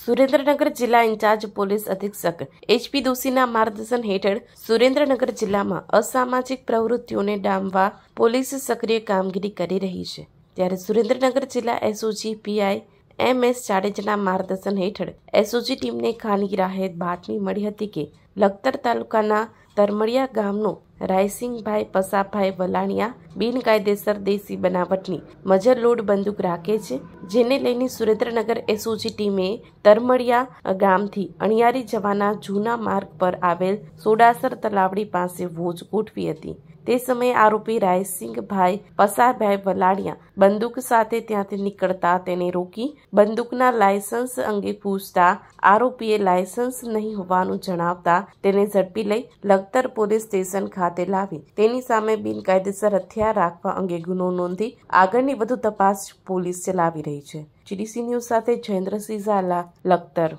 સુરેન્દ્રનગર જિલ્લા in charge police અધિક્ષક H P દોશીના માર્ગદર્શન હેઠળ સુરેન્દ્રનગર જિલ્લામાં અસામાજિક પ્રવૃત્તિઓને ડામવા પોલીસ સક્રિય કામગીરી કરી રહી છે ત્યારે સુરેન્દ્રનગર જિલ્લા એસઓજી પીઆઈ એમ એસ જાડેજના માર્ગદર્શન હેઠળ એસઓજી ટીમને ખાનગી રાહે બાતમી મળી હતી કે લખતર તાલુકાના તરમડિયા ગામનો રાયસિંગભાઈ પસાભાઈ વલાણિયા બિનકાયદેસર દેશી બનાવટની મજર લોડ બંદૂક રાખે છે જેને લઈને સુરેન્દ્રનગર એસઓજી ટીમે તરમડિયા ગામથી અણિયારી જવાના જૂના માર્ગ પર આવેલ સોડાસર તલાવડી પાસે વોજ ગોઠવી હતી તે સમયે આરોપી રાયસિંગભાઈ પસાભાઈ વલાણિયા બંદૂક સાથે ત્યાંથી નીકળતા તેને રોકી બંદૂકના લાયસન્સ અંગે પૂછતા આરોપીએ લાયસન્સ નહીં હોવાનું જણાવતા તેને ઝડપી લઈ લખતર પોલીસ સ્ટેશન ખાતે ખાતે લાવી તેની સામે બિનકાયદેસર હથિયાર રાખવા અંગે ગુનો નોંધી આગળની વધુ તપાસ પોલીસ ચલાવી રહી છે જીડીસી ન્યૂઝ સાથે જયેન્દ્રસિંહ ઝાલા લખતર